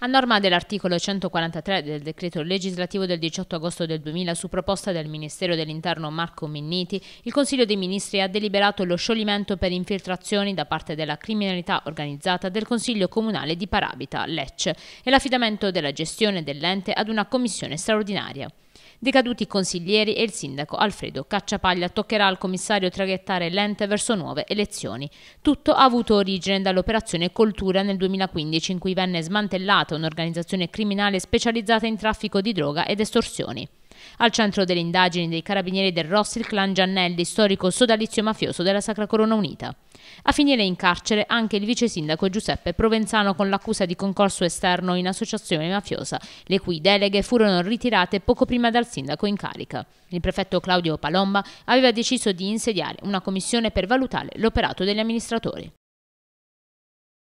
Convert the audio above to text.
A norma dell'articolo 143 del decreto legislativo del 18 agosto del 2000, su proposta del Ministero dell'Interno Marco Minniti, il Consiglio dei Ministri ha deliberato lo scioglimento per infiltrazioni da parte della criminalità organizzata del Consiglio Comunale di Parabita, Lecce, e l'affidamento della gestione dell'ente ad una commissione straordinaria. Decaduti i consiglieri e il sindaco Alfredo Cacciapaglia toccherà al commissario traghettare l'ente verso nuove elezioni. Tutto ha avuto origine dall'operazione Coltura nel 2015 in cui venne smantellata un'organizzazione criminale specializzata in traffico di droga ed estorsioni. Al centro delle indagini dei carabinieri del Rossi il clan Giannelli, storico sodalizio mafioso della Sacra Corona Unita. A finire in carcere anche il vice sindaco Giuseppe Provenzano con l'accusa di concorso esterno in associazione mafiosa, le cui deleghe furono ritirate poco prima dal sindaco in carica. Il prefetto Claudio Palomba aveva deciso di insediare una commissione per valutare l'operato degli amministratori.